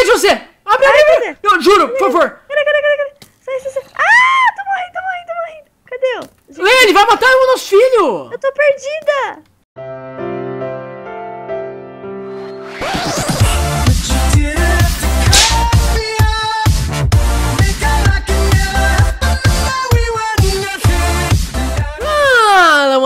atrás de você! Abre, abre, Eu juro, por favor! Cadê, cadê, cadê? cadê? Sai, sai, sai! Ah, tô morrendo, tô morrendo, tô morrendo! Cadê? Gente, vai matar o nosso filho! Eu tô perdida!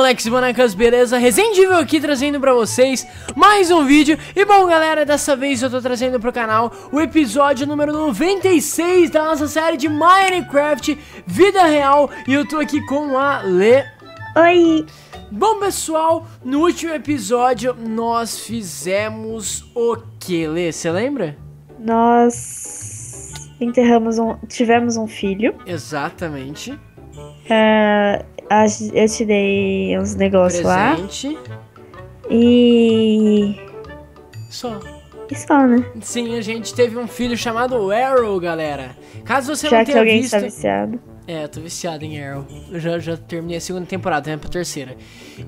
Alex Bonecas, beleza? Resendível aqui trazendo pra vocês mais um vídeo E bom galera, dessa vez eu tô trazendo pro canal o episódio número 96 da nossa série de Minecraft Vida Real E eu tô aqui com a Le... Oi! Bom pessoal, no último episódio nós fizemos o que, Lê? Você lembra? Nós enterramos um... tivemos um filho Exatamente Uh, eu te dei uns negócios lá. E. Só. E só, né? Sim, a gente teve um filho chamado Arrow, galera. Caso você já não tenha visto. Já que alguém tá visto... está viciado. É, eu tô viciado em Arrow. Eu já, já terminei a segunda temporada, para né, Pra terceira.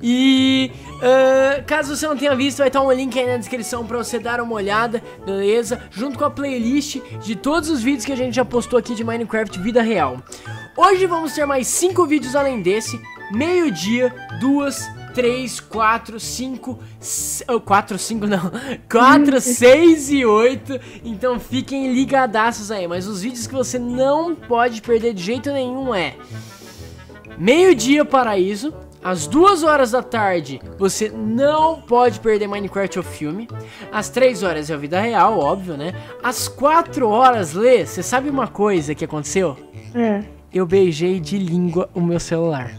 E uh, caso você não tenha visto, vai estar um link aí na descrição pra você dar uma olhada, beleza? Junto com a playlist de todos os vídeos que a gente já postou aqui de Minecraft Vida Real. Hoje vamos ter mais 5 vídeos além desse, meio-dia, 2, 3, 4, 5, 4, 5 não, 4, 6 e 8, então fiquem ligadaços aí, mas os vídeos que você não pode perder de jeito nenhum é Meio dia paraíso, às 2 horas da tarde você não pode perder Minecraft ou filme, às 3 horas é a vida real, óbvio né, às 4 horas, Lê, você sabe uma coisa que aconteceu? É eu beijei de língua o meu celular.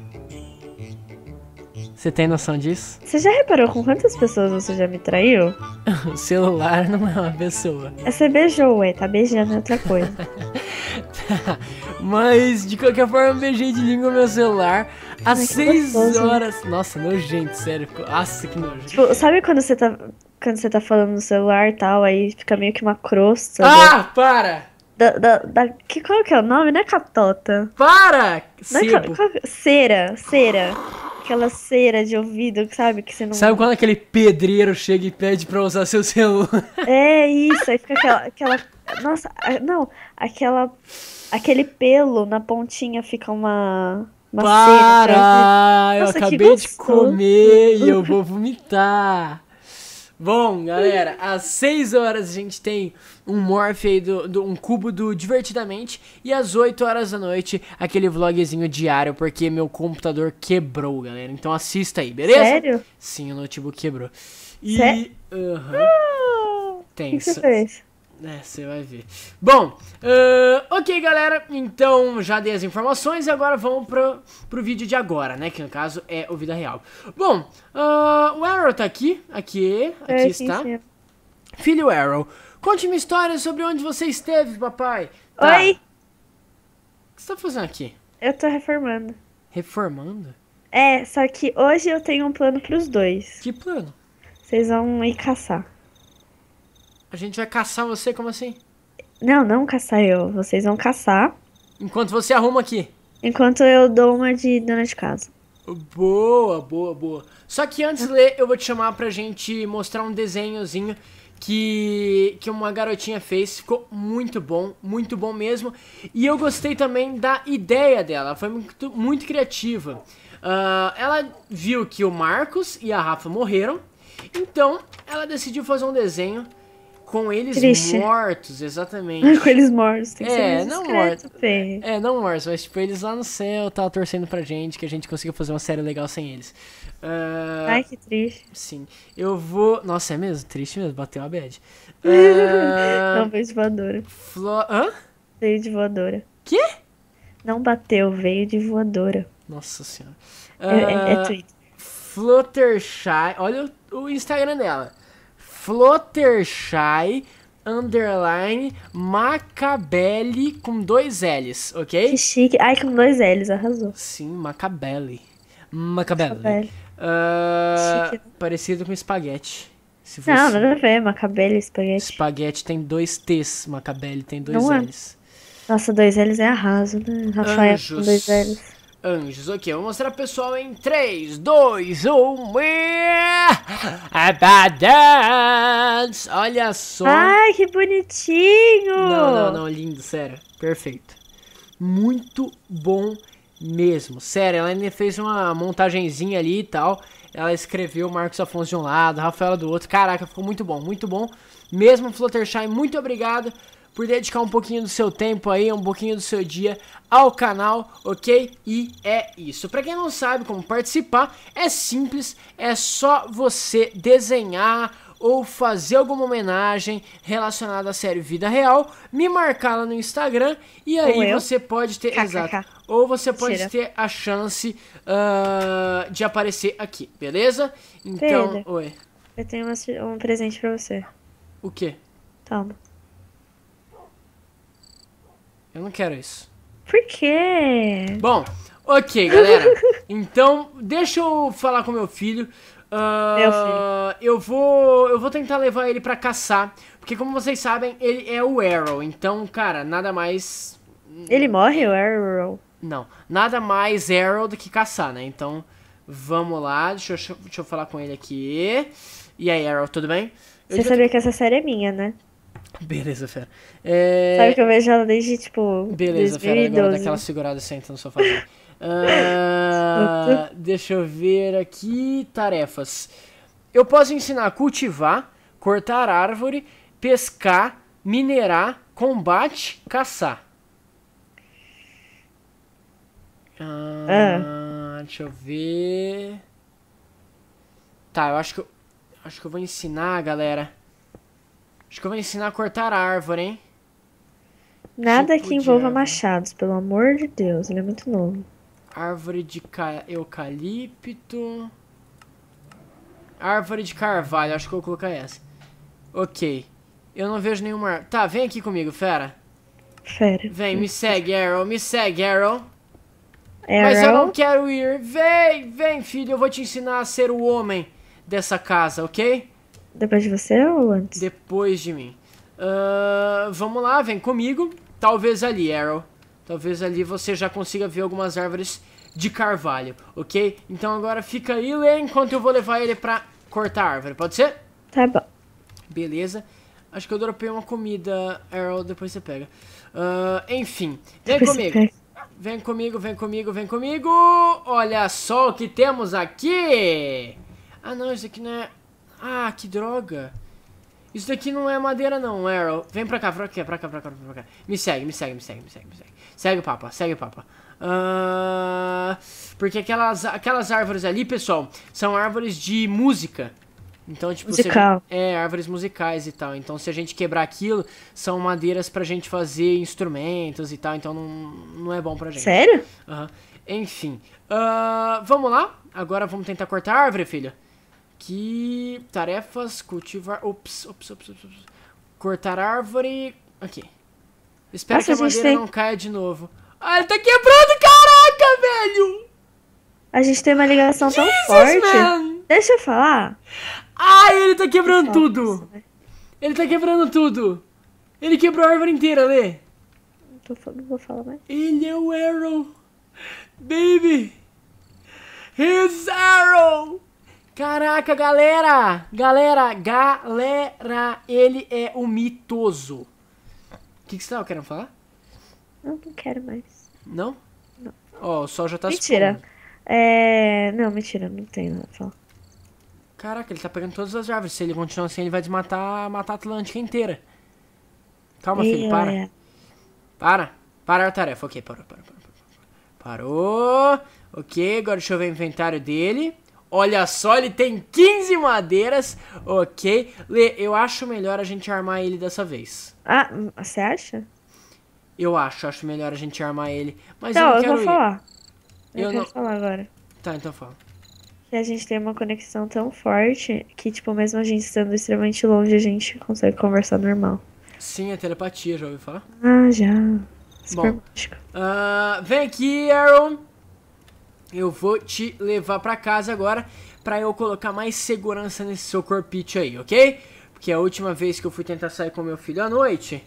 Você tem noção disso? Você já reparou com quantas pessoas você já me traiu? o celular não é uma pessoa. É, você beijou, ué, tá beijando é outra coisa. tá. Mas de qualquer forma, beijei de língua o meu celular às 6 horas. Nossa, nojento, sério. Nossa, que nojento. Tipo, sabe quando você tá. Quando você tá falando no celular e tal, aí fica meio que uma crosta. Né? Ah, né? para! Da, da, da, que, qual que é o nome? Não é catota. Para! É Sebo. É, cera, cera. Aquela cera de ouvido, sabe? Que você não... Sabe quando aquele pedreiro chega e pede pra usar seu celular? É isso, aí fica aquela... aquela nossa, não, aquela... Aquele pelo na pontinha fica uma... uma Para! Cera, nossa, eu acabei de comer e eu vou vomitar. Bom, galera, às 6 horas a gente tem um morph aí, do, do, um cubo do Divertidamente. E às 8 horas da noite, aquele vlogzinho diário, porque meu computador quebrou, galera. Então assista aí, beleza? Sério? Sim, o notebook quebrou. E. Sério? Uhum. Uh, Tenso. Que é, você vai ver. Bom, uh, ok, galera. Então, já dei as informações e agora vamos pro, pro vídeo de agora, né? Que no caso é o Vida Real. Bom, uh, o Arrow tá aqui. Aqui, aqui é, está. Sim, sim. Filho Arrow, conte-me história sobre onde você esteve, papai. Tá. Oi! O que você tá fazendo aqui? Eu tô reformando. Reformando? É, só que hoje eu tenho um plano pros dois. Que plano? Vocês vão ir caçar. A gente vai caçar você, como assim? Não, não caçar eu. Vocês vão caçar. Enquanto você arruma aqui. Enquanto eu dou uma de dona de casa. Boa, boa, boa. Só que antes, de ler eu vou te chamar pra gente mostrar um desenhozinho que, que uma garotinha fez. Ficou muito bom, muito bom mesmo. E eu gostei também da ideia dela, foi muito, muito criativa. Uh, ela viu que o Marcos e a Rafa morreram, então ela decidiu fazer um desenho com eles Triste. mortos, exatamente. com eles mortos, tem que é, ser não mortos. É, não mortos, mas tipo, eles lá no céu, tá torcendo pra gente, que a gente consiga fazer uma série legal sem eles. Uh, Ai, que triste. Sim. Eu vou. Nossa, é mesmo? Triste mesmo, bateu uma bad. Uh... Não veio de voadora. Flo... Hã? Veio de voadora. Quê? Não bateu, veio de voadora. Nossa senhora. Uh... É, é, é ah, tweet. Fluttershy. Olha o, o Instagram dela. Fluttershy underline Macabelli com dois L's, ok? Que chique. Ai, com dois L's, arrasou. Sim, Macabelli. Macabelo. Uh, né? ah, né? parecido com espaguete. Se fosse... Não, nada a ver, macabelo e espaguete. Espaguete tem dois T's, macabelo tem dois Não é? L's. É. Nossa, dois L's é arraso, né? Rafael Anjos. dois L's. Anjos, ok, vou mostrar pessoal em 3, 2, 1 e... dance. Olha só! Ai, que bonitinho! Não, não, não, lindo, sério, perfeito. Muito bom mesmo. Sério, ela ainda fez uma montagenzinha ali e tal. Ela escreveu Marcos Afonso de um lado, Rafaela do outro. Caraca, ficou muito bom, muito bom. Mesmo Fluttershy, muito obrigado por dedicar um pouquinho do seu tempo aí, um pouquinho do seu dia ao canal, ok? E é isso. Para quem não sabe como participar, é simples, é só você desenhar ou fazer alguma homenagem relacionada à série Vida Real, me marcar lá no Instagram e aí você pode ter. K, exato. K, Ou você pode Tira. ter a chance uh, de aparecer aqui, beleza? Então. Pedro, oi. Eu tenho uma, um presente pra você. O quê? Toma. Eu não quero isso. Por quê? Bom, ok, galera. então, deixa eu falar com meu filho Uh, eu vou eu vou tentar levar ele para caçar, porque como vocês sabem, ele é o Arrow. Então, cara, nada mais Ele morre o Arrow? Não, nada mais Arrow do que caçar, né? Então, vamos lá. Deixa eu, deixa eu falar com ele aqui. E aí, Arrow, tudo bem? Eu Você sabia que essa série é minha, né? Beleza, fera. É... Sabe que eu vejo ela desde, tipo, Beleza, 2012. fera. Agora daquela segurada senta no sofá. Uh, deixa eu ver aqui. Tarefas. Eu posso ensinar a cultivar, cortar árvore, pescar, minerar, combate, caçar. Ah, é. Deixa eu ver. Tá, eu acho que eu, acho que eu vou ensinar, galera. Acho que eu vou ensinar a cortar árvore, hein? Nada que envolva machados, pelo amor de Deus, ele é muito novo. Árvore de eucalipto. Árvore de carvalho, acho que eu vou colocar essa. Ok. Eu não vejo nenhuma... Tá, vem aqui comigo, fera. Fera. Vem, me segue, Arrow, me segue, Arrow. Arrow. Mas eu não quero ir. Vem, vem, filho, eu vou te ensinar a ser o homem dessa casa, ok? Depois de você ou antes? Depois de mim. Uh, vamos lá, vem comigo. Talvez ali, Arrow. Talvez ali você já consiga ver algumas árvores de carvalho, ok? Então agora fica aí, Lê, enquanto eu vou levar ele pra cortar a árvore, pode ser? Tá bom. Beleza. Acho que eu dropei uma comida, Errol, depois você pega. Uh, enfim, vem depois comigo. Vem comigo, vem comigo, vem comigo. Olha só o que temos aqui. Ah, não, isso aqui não é... Ah, que droga. Isso daqui não é madeira não, Arrow. Vem pra cá, pra cá, pra cá, pra cá, pra cá. Me segue, me segue, me segue, me segue, me segue. Segue o papa, segue o papa. Uh, porque aquelas, aquelas árvores ali, pessoal, são árvores de música. Então, tipo, Musical. é, árvores musicais e tal. Então, se a gente quebrar aquilo, são madeiras pra gente fazer instrumentos e tal. Então, não, não é bom pra gente. Sério? Uhum. Enfim. Uh, vamos lá? Agora vamos tentar cortar a árvore, filha que tarefas cultivar. Ops, ops, ops, ops, ops. Cortar árvore. Aqui. Espero Nossa, que a, a madeira tem... não caia de novo. Ah, ele tá quebrando, caraca, velho! A gente tem uma ligação Jesus, tão forte. Man. Deixa eu falar. Ai, ele tá quebrando tudo! Ele tá quebrando tudo! Ele quebrou a árvore inteira, Lê! Não, tô, não vou falar mais. Ele é o Arrow! Baby! His Arrow! Caraca, galera! Galera, galera, ele é o um mitoso. O que, que você tava querendo falar? Não, não quero mais. Não? Não. Ó, o sol já tá Mentira. É. Não, mentira, não tem nada pra falar. Caraca, ele tá pegando todas as árvores. Se ele continuar assim, ele vai desmatar matar a Atlântica inteira. Calma, filho, para. Para. Para a tarefa. Ok, parou, parou, parou. Parou. Ok, agora deixa eu ver o inventário dele. Olha só, ele tem 15 madeiras, ok. Lê, eu acho melhor a gente armar ele dessa vez. Ah, você acha? Eu acho, acho melhor a gente armar ele. Mas não, eu então, não eu vou falar. Eu, eu quero não... falar agora. Tá, então fala. Que a gente tem uma conexão tão forte que, tipo, mesmo a gente estando extremamente longe, a gente consegue conversar normal. Sim, é telepatia, já ouviu falar? Ah, já. Super Bom, uh, ah, vem aqui, Aaron. Eu vou te levar para casa agora para eu colocar mais segurança nesse seu corpite aí, ok? Porque a última vez que eu fui tentar sair com meu filho à noite,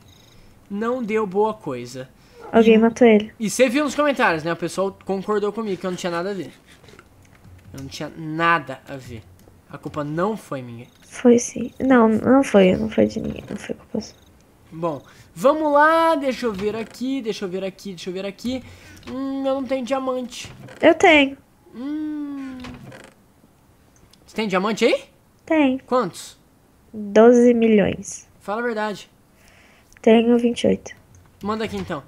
não deu boa coisa. Alguém e, matou ele. E você viu nos comentários, né? O pessoal concordou comigo que eu não tinha nada a ver. Eu não tinha nada a ver. A culpa não foi minha. Foi sim. Não, não foi. Não foi de ninguém. Não foi culpa sua. Bom, Vamos lá, deixa eu ver aqui, deixa eu ver aqui, deixa eu ver aqui. Hum, eu não tenho diamante. Eu tenho. Hum. Você tem diamante aí? Tem. Quantos? 12 milhões. Fala a verdade. Tenho 28. Manda aqui então.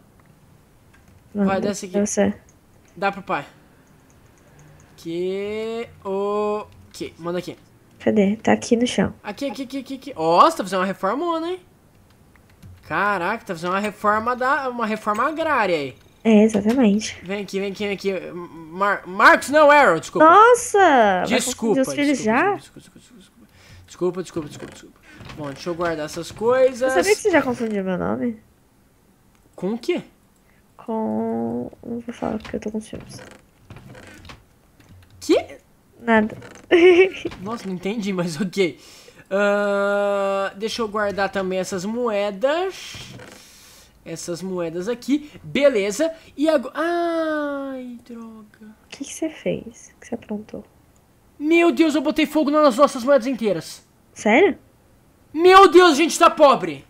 Manda Vai, dessa aqui. Você. Dá pro pai. Que. O. Que. Manda aqui. Cadê? Tá aqui no chão. Aqui, aqui, aqui, aqui. Nossa, tá fazendo uma reforma, né? Caraca, tá fazendo uma reforma da. uma reforma agrária aí. É, exatamente. Vem aqui, vem aqui, vem aqui. Mar Marcos, não, Arrow, desculpa. Nossa! Desculpa, desculpa, desculpa, já? Desculpa, desculpa, desculpa, desculpa, desculpa, desculpa, desculpa. Bom, deixa eu guardar essas coisas. Você sabia que você já confundiu meu nome? Com o quê? Com. Não vou falar porque eu tô com ciúmes. Que? Nada. Nossa, não entendi, mas ok. Uh, deixa eu guardar também essas moedas. Essas moedas aqui. Beleza. E agora. Ai, droga. O que você fez? O que você aprontou? Meu Deus, eu botei fogo nas nossas moedas inteiras. Sério? Meu Deus, a gente tá pobre!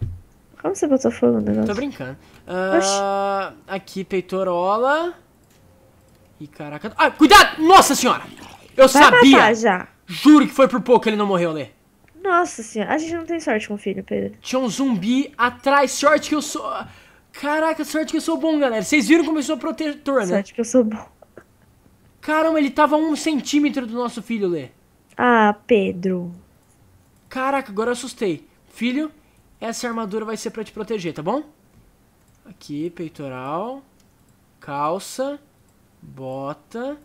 Como você botou fogo no negócio? Tô brincando. Uh, aqui, peitorola. e caraca. Ah, cuidado! Nossa senhora! Eu Vai sabia! já. Juro que foi por pouco que ele não morreu, Lê. Nossa senhora, a gente não tem sorte com o filho, Pedro. Tinha um zumbi atrás, sorte que eu sou. Caraca, sorte que eu sou bom, galera. Vocês viram como eu sou protetor, né? Sorte que eu sou bom. Caramba, ele tava a um centímetro do nosso filho, Lê. Ah, Pedro. Caraca, agora eu assustei. Filho, essa armadura vai ser pra te proteger, tá bom? Aqui, peitoral, calça, bota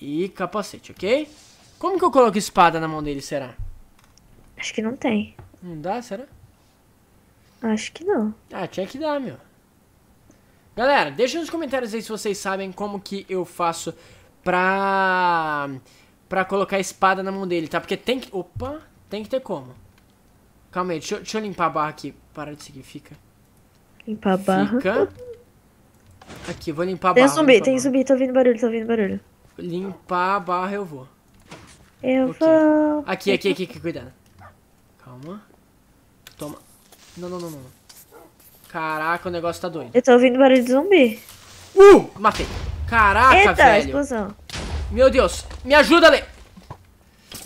e capacete, ok? Como que eu coloco espada na mão dele, será? Acho que não tem. Não dá, será? Acho que não. Ah, tinha que dar, meu. Galera, deixa nos comentários aí se vocês sabem como que eu faço pra... Pra colocar a espada na mão dele, tá? Porque tem que... Opa, tem que ter como. Calma aí, deixa, deixa eu limpar a barra aqui. Para de seguir, fica. Limpar a barra. Fica. Aqui, vou limpar a tem barra. Zumbi, tem zumbi, tem zumbi, tô ouvindo barulho, tô ouvindo barulho. Limpar a barra eu vou. Eu okay. vou. Aqui, aqui, aqui, aqui, cuidado. Calma. Toma. Não, não, não, não. Caraca, o negócio tá doido. Eu tô ouvindo barulho de zumbi. Uh! Matei. Caraca, Eita, velho. explosão. Meu Deus. Me ajuda, Ale.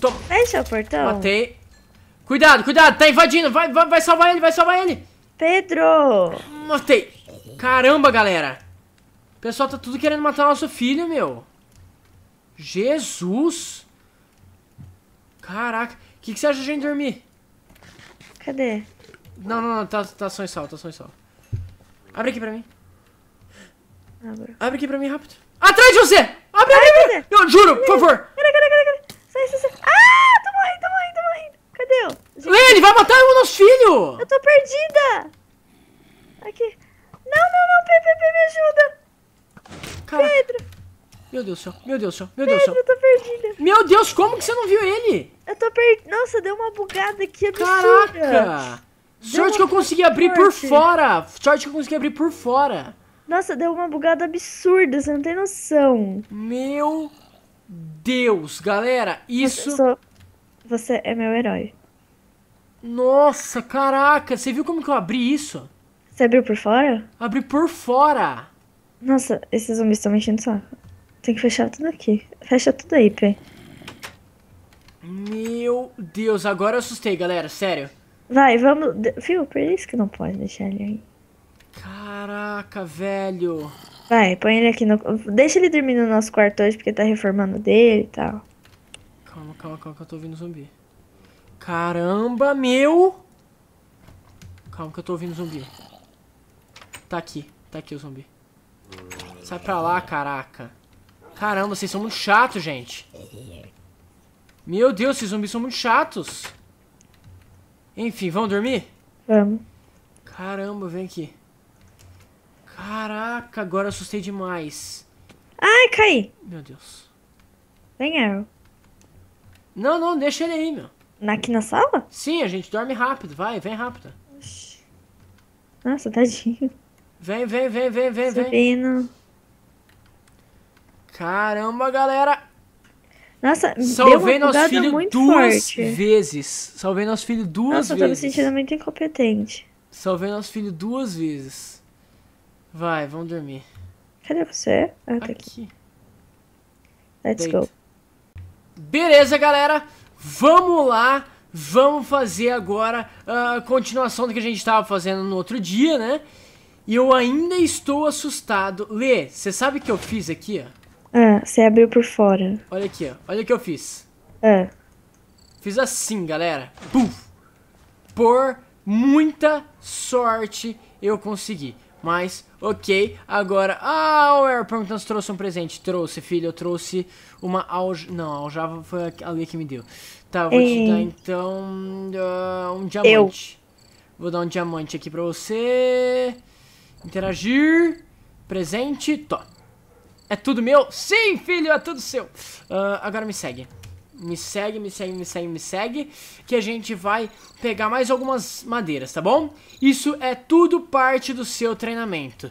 Toma. Fecha o portão. Matei. Cuidado, cuidado. Tá invadindo. Vai, vai, vai salvar ele, vai salvar ele. Pedro. Matei. Caramba, galera. O pessoal tá tudo querendo matar nosso filho, meu. Jesus. Caraca. O que, que você acha de a gente dormir? Cadê? Não, não, não, tá, tá só em sol, tá só em sol. Abre aqui pra mim. Abro. Abre aqui pra mim rápido. Atrás de você! Abre, abre, abre! Eu juro, por favor! Cadê, cadê, cadê, cadê? Sai, sai, sai. Ah, tô morrendo, tô morrendo, tô morrendo. Cadê eu? Gente, ele vai matar o nosso filho! Eu tô perdida! Aqui. Não, não, não, Pepe, me ajuda! Cara. Pedro! Meu Deus do céu, meu Deus do céu, meu Deus do céu. Eu tô perdida. Meu Deus, como que você não viu ele? Eu tô perdida. Nossa, deu uma bugada aqui absurda. Caraca. Sorte que eu consegui abrir por fora. Sorte que eu consegui abrir por fora. Nossa, deu uma bugada absurda, você não tem noção. Meu Deus, galera, isso... Você, sou... você é meu herói. Nossa, caraca, você viu como que eu abri isso? Você abriu por fora? Abri por fora. Nossa, esses zumbis estão mexendo só. Tem que fechar tudo aqui. Fecha tudo aí, Pê. Meu Deus, agora eu assustei, galera, sério. Vai, vamos. Viu? Por isso que não pode deixar ele aí. Caraca, velho. Vai, põe ele aqui no. Deixa ele dormir no nosso quarto hoje, porque tá reformando dele e tal. Calma, calma, calma, que eu tô ouvindo zumbi. Caramba, meu! Calma, que eu tô ouvindo zumbi. Tá aqui, tá aqui o zumbi. Sai pra lá, caraca. Caramba, vocês são muito chatos, gente. Meu Deus, esses zumbis são muito chatos. Enfim, vamos dormir? Vamos. Caramba, vem aqui. Caraca, agora assustei demais. Ai, caí. Meu Deus. Vem, Arrow. Não, não, deixa ele aí, meu. Aqui na sala? Sim, a gente dorme rápido. Vai, vem rápido. Nossa, tadinho. Vem, vem, vem, vem, vem, Subindo. vem. Caramba, galera! Nossa, salvei nosso filho duas forte. vezes. Salvei nosso filho duas Nossa, vezes. Nossa, eu tô me sentindo muito incompetente. Salvei nosso filho duas vezes. Vai, vamos dormir. Cadê você? Ah, tá aqui. aqui. Let's go. Beleza, galera. Vamos lá. Vamos fazer agora a continuação do que a gente estava fazendo no outro dia, né? E eu ainda estou assustado. Lê, você sabe o que eu fiz aqui, ó? Ah, você abriu por fora. Olha aqui, ó. Olha o que eu fiz. É. Fiz assim, galera. Por muita sorte eu consegui. Mas, ok, agora. Ah, o Air perguntando se trouxe um presente. Trouxe, filho, eu trouxe uma aljava. Não, a aljava foi ali que me deu. Tá, vou Ei. te dar então. Uh, um diamante. Eu. Vou dar um diamante aqui pra você. Interagir. Presente, top. É tudo meu? Sim, filho, é tudo seu. Uh, agora me segue. Me segue, me segue, me segue, me segue. Que a gente vai pegar mais algumas madeiras, tá bom? Isso é tudo parte do seu treinamento.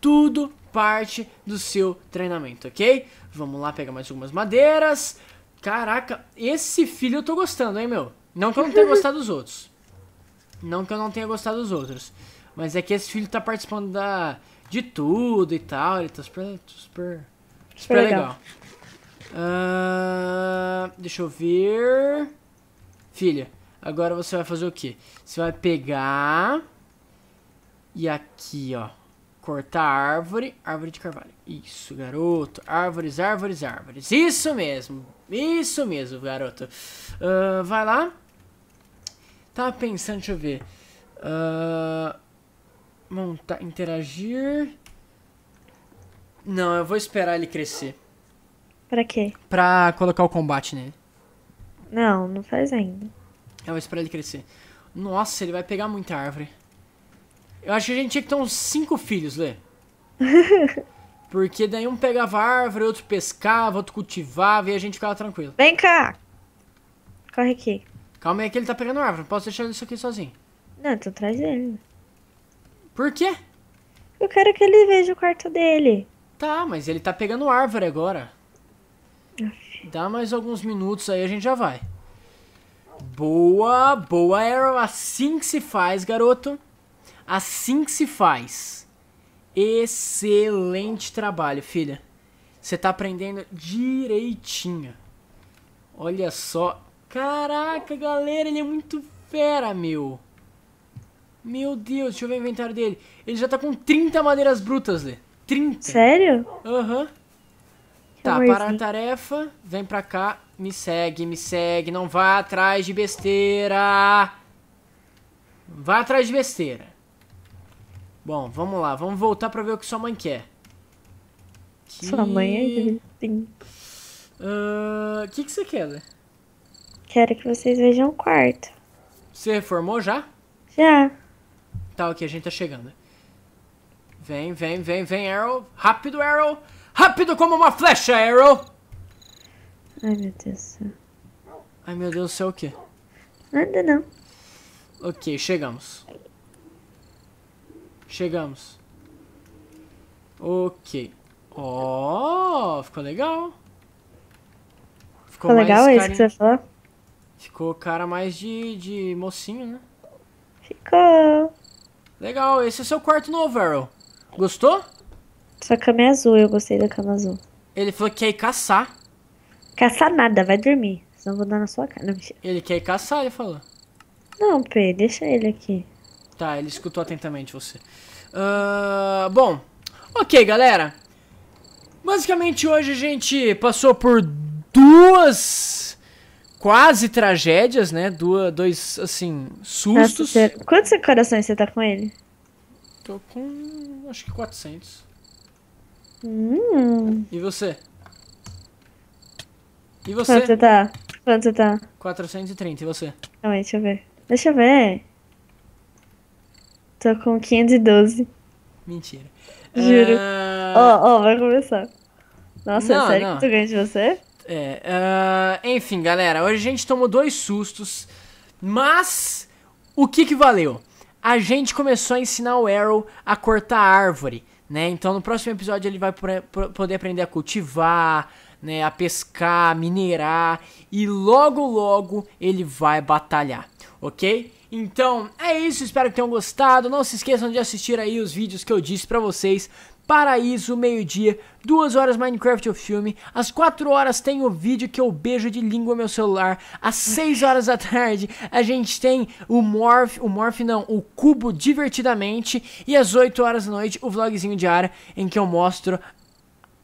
Tudo parte do seu treinamento, ok? Vamos lá pegar mais algumas madeiras. Caraca, esse filho eu tô gostando, hein, meu? Não que eu não tenha gostado dos outros. Não que eu não tenha gostado dos outros. Mas é que esse filho tá participando da de tudo e tal. Ele tá super. super, super, super legal. legal. Uh, deixa eu ver. Filha, agora você vai fazer o quê? Você vai pegar. E aqui, ó. Cortar árvore. Árvore de carvalho. Isso, garoto. Árvores, árvores, árvores. Isso mesmo. Isso mesmo, garoto. Uh, vai lá. Tava pensando, deixa eu ver. Uh, Montar, tá, interagir. Não, eu vou esperar ele crescer. Pra quê? Pra colocar o combate nele. Não, não faz ainda. Eu vou esperar ele crescer. Nossa, ele vai pegar muita árvore. Eu acho que a gente tinha que ter uns cinco filhos, Lê. Porque daí um pegava árvore, outro pescava, outro cultivava e a gente ficava tranquilo. Vem cá! Corre aqui. Calma aí que ele tá pegando árvore, não posso deixar isso aqui sozinho. Não, então traz ele. Por quê? Eu quero que ele veja o quarto dele. Tá, mas ele tá pegando árvore agora. Dá mais alguns minutos aí, a gente já vai. Boa, boa, Arrow. Assim que se faz, garoto. Assim que se faz. Excelente trabalho, filha. Você tá aprendendo direitinho. Olha só. Caraca, galera, ele é muito fera, meu. Meu Deus, deixa eu ver o inventário dele. Ele já tá com 30 madeiras brutas, Lê. 30. Sério? Aham. Uhum. Tá, parar a tarefa, vem pra cá, me segue, me segue, não vá atrás de besteira. Vá atrás de besteira. Bom, vamos lá, vamos voltar pra ver o que sua mãe quer. Que... Sua mãe é tem. Ah, o uh, que, que você quer, Lê? Quero que vocês vejam o quarto. Você reformou já? Já. Tá, ok, a gente tá chegando. Vem, vem, vem, vem, Arrow. Rápido, Arrow. Rápido como uma flecha, Arrow. Ai, meu Deus do céu. Ai, meu Deus do céu, o quê? Nada, não. Ok, chegamos. Chegamos. Ok. Ó, oh, ficou legal. Ficou, ficou legal, carinho. é isso que você falou? Ficou cara mais de, de mocinho, né? Ficou. Legal, esse é seu quarto novo, Arrow. Gostou? Sua cama é azul, eu gostei da cama azul. Ele falou que quer ir caçar. Caçar nada, vai dormir. Senão eu vou dar na sua cara. ele quer ir caçar, ele falou. Não, Pê, deixa ele aqui. Tá, ele escutou atentamente você. Uh, bom, ok, galera. Basicamente hoje a gente passou por duas quase tragédias, né? Duas, dois, assim, sustos. Nossa, quantos corações você tá com ele? Tô com, acho que 400. Hum. E você? E você? Quanto você tá? Quanto você tá? 430, e você? Calma aí, deixa eu ver. Deixa eu ver. Tô com 512. Mentira. Juro. Ah. Ó, ó, oh, oh, vai começar. Nossa, não, é sério não. que tu ganha de você? É, uh, enfim, galera, hoje a gente tomou dois sustos, mas o que que valeu? A gente começou a ensinar o Arrow a cortar árvore, né? Então no próximo episódio ele vai poder aprender a cultivar, né, a pescar, minerar e logo logo ele vai batalhar, ok? Então, é isso, espero que tenham gostado. Não se esqueçam de assistir aí os vídeos que eu disse para vocês. Paraíso, meio-dia, duas horas Minecraft o filme, às quatro horas tem o vídeo que eu beijo de língua meu celular, às seis horas da tarde a gente tem o Morph, o Morph não, o Cubo Divertidamente, e às oito horas da noite o vlogzinho de área em que eu mostro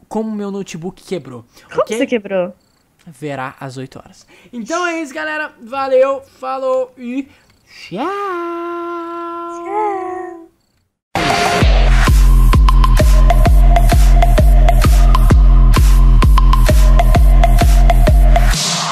como meu notebook quebrou. Como okay? você quebrou? Verá às oito horas. Então é isso, galera. Valeu, falou e Ciao. Ciao.